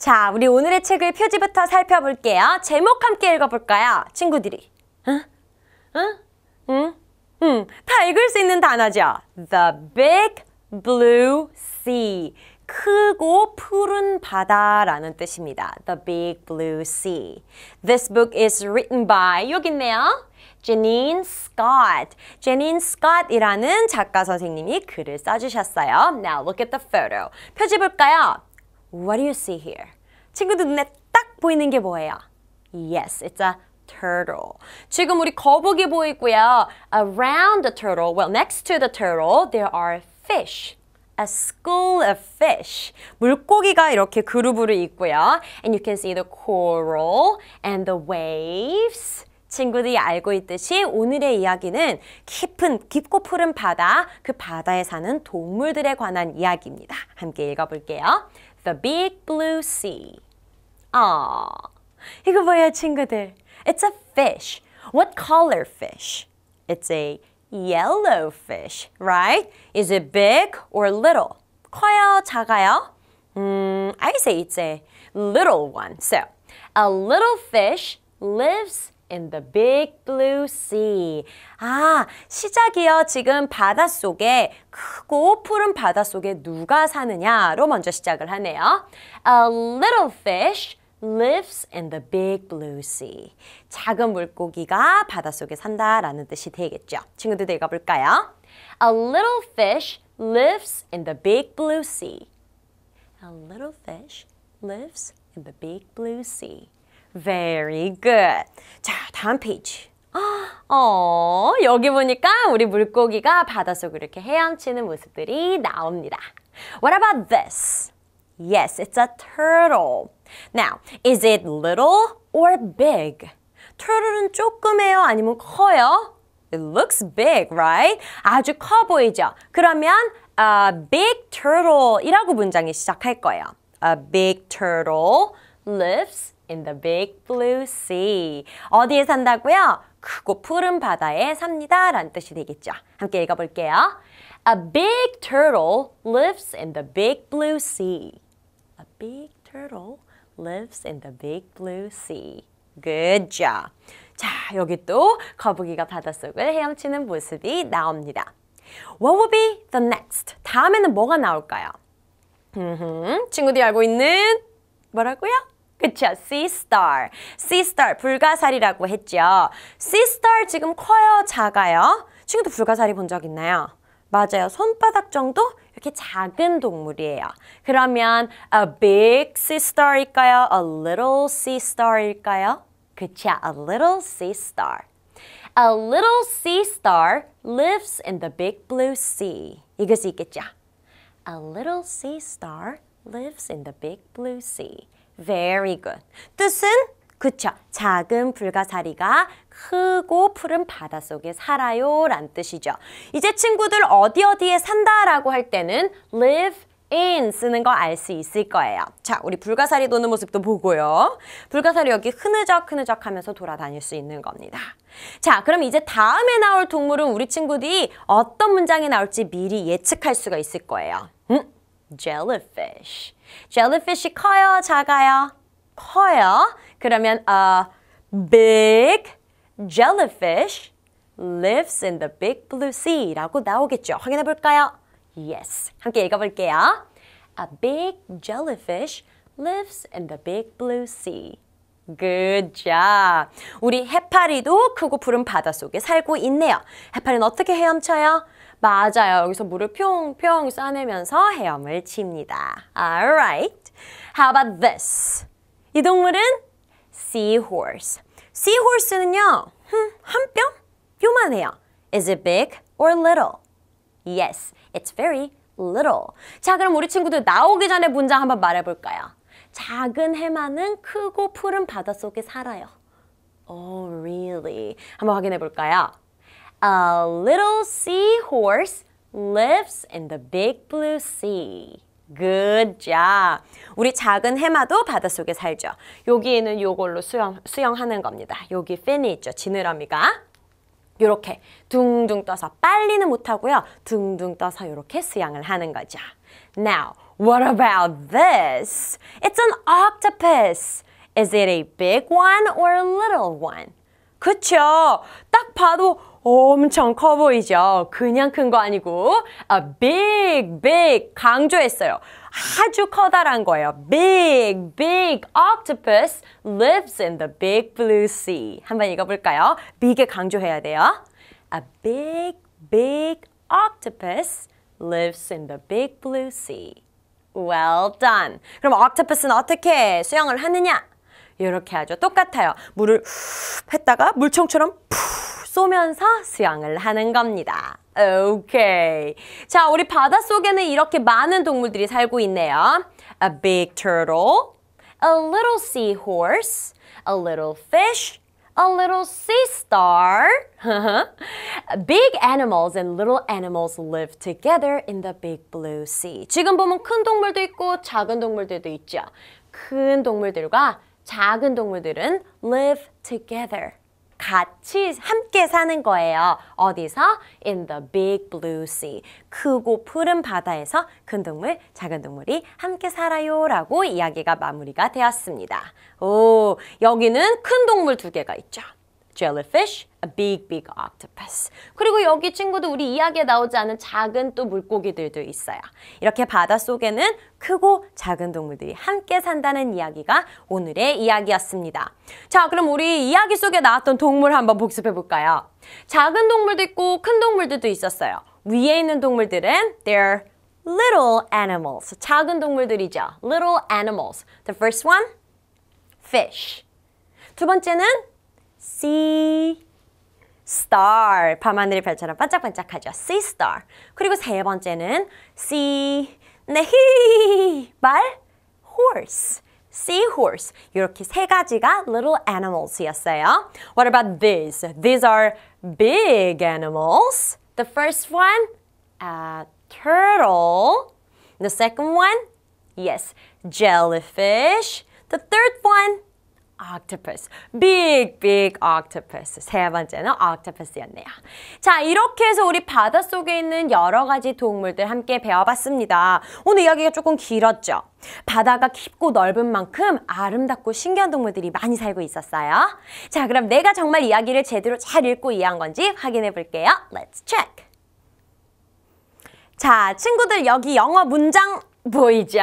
자, 우리 오늘의 책을 표지부터 살펴볼게요. 제목 함께 읽어볼까요? 친구들이. 응? 응? 응? 응. 다 읽을 수 있는 단어죠. The Big Blue Sea. 크고 푸른 바다라는 뜻입니다. The Big Blue Sea. This book is written by 여기 있네요. 제닌 스콧. 제닌 스콧이라는 작가 선생님이 글을 써주셨어요. Now look at the photo. 표지 볼까요? What do you see here? 친구들 눈에 딱 보이는 게 뭐예요? Yes, it's a turtle. 지금 우리 거북이 보이고요. Around the turtle, well, next to the turtle, there are fish. A school of fish. 물고기가 이렇게 그루브를 있고요. And you can see the coral and the waves. 친구들이 알고 있듯이 오늘의 이야기는 깊은 깊고 푸른 바다, 그 바다에 사는 동물들에 관한 이야기입니다. 함께 읽어볼게요. The Big Blue Sea. Ah, 이거 뭐야 친구들? It's a fish. What color fish? It's a yellow fish, right? Is it big or little? 커요, 작아요? Mm, I say it's a little one. So, a little fish lives in the big blue sea. 아, 시작이요. 지금 바닷속에 크고 푸른 바닷속에 누가 사느냐로 먼저 시작을 하네요. A little fish lives in the big blue sea. 작은 물고기가 바닷속에 산다라는 뜻이 되겠죠. 친구들도 읽어 볼까요? A little fish lives in the big blue sea. A little fish lives in the big blue sea. Very good. 자, 다음 페이지. 어, 여기 보니까 우리 물고기가 바닷속 이렇게 헤엄치는 모습들이 나옵니다. What about this? Yes, it's a turtle. Now, is it little or big? 트러블은 조금해요? 아니면 커요? It looks big, right? 아주 커 보이죠? 그러면 a big turtle이라고 문장이 시작할 거예요. A big turtle lives in the big blue sea. 어디에 산다고요? 크고 푸른 바다에 삽니다. 라는 뜻이 되겠죠. 함께 읽어볼게요. A big turtle lives in the big blue sea. A big turtle lives in the big blue sea. Good job. 자, 여기 또 거북이가 바닷속을 헤엄치는 모습이 나옵니다. What will be the next? 다음에는 뭐가 나올까요? 친구들이 알고 있는 뭐라고요? 그쵸? sea star. sea star, 불가사리라고 했죠. sea star 지금 커요, 작아요? 친구도 불가사리 본 적 있나요? 맞아요. 손바닥 정도? 이렇게 작은 동물이에요. 그러면 a big sea star일까요? a little sea star일까요? 그쵸? a little sea star. A little sea star lives in the big blue sea. 이것이 있겠죠? A little sea star lives in the big blue sea. very good. 뜻은 그쵸. 작은 불가사리가 크고 푸른 바다 속에 살아요 란 뜻이죠. 이제 친구들 어디 어디에 산다 라고 할 때는 live in 쓰는 거 알 수 있을 거예요. 자, 우리 불가사리 도는 모습도 보고요. 불가사리 여기 흐느적흐느적 하면서 돌아다닐 수 있는 겁니다. 자, 그럼 이제 다음에 나올 동물은 우리 친구들이 어떤 문장이 나올지 미리 예측할 수가 있을 거예요. 음? jellyfish. jellyfish이 커요, 작아요? 커요. 그러면 a big jellyfish lives in the big blue sea라고 나오겠죠. 확인해 볼까요? Yes. 함께 읽어 볼게요. A big jellyfish lives in the big blue sea. Good job. 우리 해파리도 크고 푸른 바다 속에 살고 있네요. 해파리는 어떻게 헤엄쳐요? 맞아요. 여기서 물을 뿅뿅 싸내면서 헤엄을 칩니다. Alright. How about this? 이 동물은 seahorse. seahorse는요. 한 뼘? 요만해요. Is it big or little? Yes, it's very little. 자, 그럼 우리 친구들 나오기 전에 문장 한번 말해볼까요? 작은 해마는 크고 푸른 바닷속에 살아요. Oh, really? 한번 확인해 볼까요? A little seahorse lives in the big blue sea. Good job. 우리 작은 해마도 바닷속에 살죠. 여기에는 요걸로 수영, 수영하는 겁니다. 여기 핀이 있죠. 지느러미가. 요렇게 둥둥 떠서 빨리는 못하고요. 둥둥 떠서 요렇게 수영을 하는 거죠. Now, what about this? It's an octopus. Is it a big one or a little one? 그쵸? 딱 봐도 엄청 커 보이죠? 그냥 큰 거 아니고 a big, big 강조했어요. 아주 커다란 거예요. Big, big octopus lives in the big blue sea. 한번 읽어볼까요? big에 강조해야 돼요. A big, big octopus lives in the big blue sea. Well done. 그럼 octopus는 어떻게 수영을 하느냐? 이렇게 하죠. 똑같아요. 물을 후 했다가 물총처럼 푹 쏘면서 수영을 하는 겁니다. 오케이. 자, 우리 바닷속에는 이렇게 많은 동물들이 살고 있네요. A big turtle, a little seahorse, a little fish, a little sea star. big animals and little animals live together in the big blue sea. 지금 보면 큰 동물도 있고 작은 동물들도 있죠. 큰 동물들과 작은 동물들은 live together. 같이 함께 사는 거예요. 어디서? In the big blue sea. 크고 푸른 바다에서 큰 동물, 작은 동물이 함께 살아요 라고 이야기가 마무리가 되었습니다. 오, 여기는 큰 동물 두 개가 있죠. jellyfish, a big, big octopus. 그리고 여기 친구도 우리 이야기에 나오지 않은 작은 또 물고기들도 있어요. 이렇게 바닷속에는 크고 작은 동물들이 함께 산다는 이야기가 오늘의 이야기였습니다. 자, 그럼 우리 이야기 속에 나왔던 동물 한번 복습해 볼까요? 작은 동물도 있고 큰 동물들도 있었어요. 위에 있는 동물들은 they're little animals. 작은 동물들이죠. little animals. The first one, fish. 두 번째는 sea star. 밤하늘의 별처럼 반짝반짝하죠. sea star. 그리고 세 번째는 sea 네히 말 horse. seahorse. 이렇게 세 가지가 little animals였어요. What about these? These are big animals. The first one, a turtle. The second one, yes, jellyfish. The third one, octopus. big, big octopus. 세 번째는 octopus였네요. 자, 이렇게 해서 우리 바닷속에 있는 여러 가지 동물들 함께 배워봤습니다. 오늘 이야기가 조금 길었죠? 바다가 깊고 넓은 만큼 아름답고 신기한 동물들이 많이 살고 있었어요. 자, 그럼 내가 정말 이야기를 제대로 잘 읽고 이해한 건지 확인해 볼게요. Let's check. 자, 친구들 여기 영어 문장 보이죠?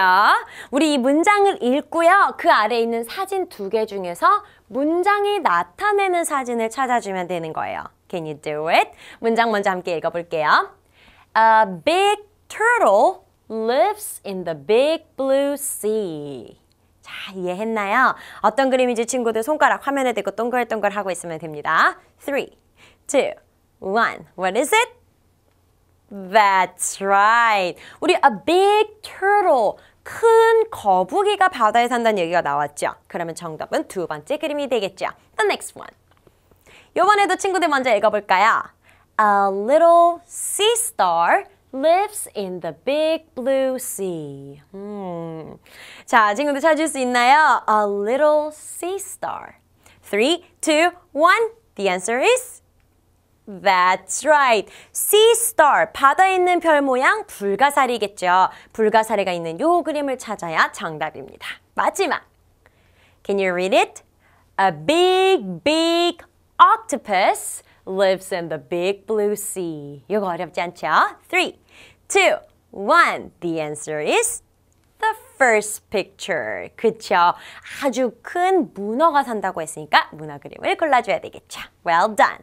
우리 이 문장을 읽고요. 그 아래에 있는 사진 두 개 중에서 문장이 나타내는 사진을 찾아주면 되는 거예요. Can you do it? 문장 먼저 함께 읽어볼게요. A big turtle lives in the big blue sea. 자, 이해했나요? 어떤 그림인지 친구들 손가락 화면에 대고 동글동글 하고 있으면 됩니다. 3, 2, 1. What is it? That's right. 우리 a big turtle. 큰 거북이가 바다에 산다는 얘기가 나왔죠. 그러면 정답은 두 번째 그림이 되겠죠. The next one. 요번에도 친구들 먼저 읽어볼까요? A little sea star lives in the big blue sea. 음. 자, 친구들 찾을 수 있나요? A little sea star. 3, 2, 1. The answer is That's right. Sea star, 바다에 있는 별 모양 불가사리겠죠. 불가사리가 있는 요 그림을 찾아야 정답입니다. 마지막. Can you read it? A big, big octopus lives in the big blue sea. 이거 어렵지 않죠? 3, 2, 1. The answer is the first picture. 그쵸? 아주 큰 문어가 산다고 했으니까 문어 그림을 골라줘야 되겠죠. Well done.